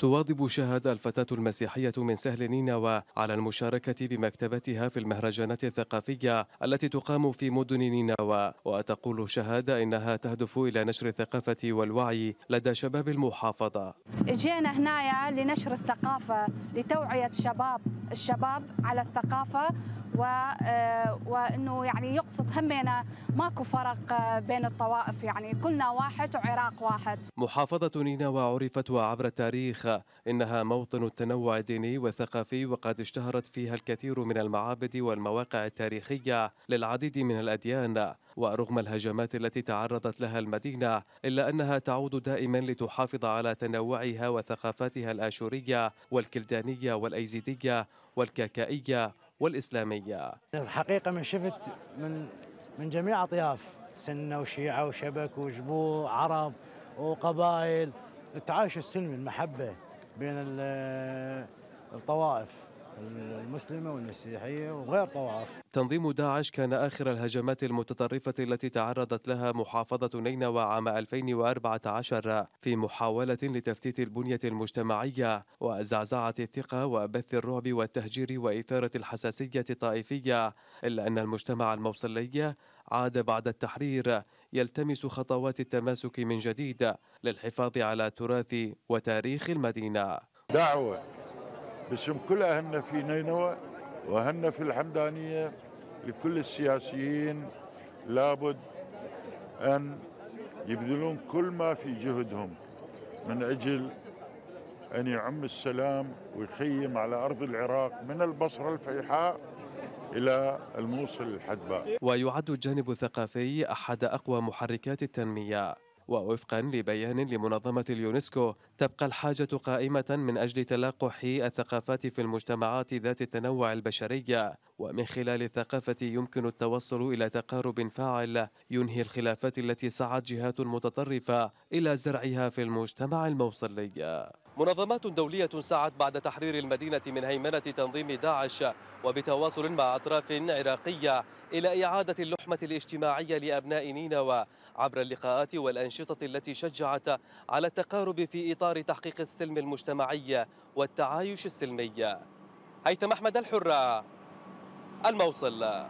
تواظب شهد الفتاة المسيحية من سهل نينوى على المشاركة بمكتبتها في المهرجانات الثقافية التي تقام في مدن نينوى وتقول شهد إنها تهدف إلى نشر الثقافة والوعي لدى شباب المحافظة جينا هنا لنشر الثقافة لتوعية شباب الشباب على الثقافة و... آه، وانه يعني يقصد همنا ماكو فرق آه، بين الطوائف يعني كلنا واحد وعراق واحد محافظة نينوى عرفت وعبر التاريخ إنها موطن التنوع الديني والثقافي وقد اشتهرت فيها الكثير من المعابد والمواقع التاريخية للعديد من الأديان ورغم الهجمات التي تعرضت لها المدينة إلا أنها تعود دائما لتحافظ على تنوعها وثقافاتها الآشورية والكلدانية والأيزيدية والكاكائية والإسلامية الحقيقة من شفت من من جميع أطياف سنة وشيعة وشبك وجبوع عرب وقبائل التعايش السلمي المحبة بين الطوائف المسلمة والمسيحية وغير طوائف تنظيم داعش كان آخر الهجمات المتطرفة التي تعرضت لها محافظة نينوى عام 2014 في محاولة لتفتيت البنية المجتمعية وزعزعة الثقة وبث الرعب والتهجير وإثارة الحساسية الطائفية إلا أن المجتمع الموصلي عاد بعد التحرير يلتمس خطوات التماسك من جديد للحفاظ على تراث وتاريخ المدينة دعوة باسم كل أهلنا في نينوى وأهلنا في الحمدانية لكل السياسيين لابد أن يبذلون كل ما في جهدهم من أجل أن يعم السلام ويخيم على أرض العراق من البصرة الفيحاء إلى الموصل الحدباء ويعد الجانب الثقافي أحد أقوى محركات التنمية ووفقا لبيان لمنظمة اليونسكو تبقى الحاجة قائمة من أجل تلاقح الثقافات في المجتمعات ذات التنوع البشري ومن خلال الثقافة يمكن التوصل إلى تقارب فاعل ينهي الخلافات التي سعت جهات متطرفة إلى زرعها في المجتمع الموصلي منظمات دولية سعت بعد تحرير المدينة من هيمنة تنظيم داعش وبتواصل مع أطراف عراقية إلى إعادة اللحمة الاجتماعية لأبناء نينوى عبر اللقاءات والأنشطة التي شجعت على التقارب في إطار تحقيق السلم المجتمعي والتعايش السلمي هيثم أحمد الحرة الموصل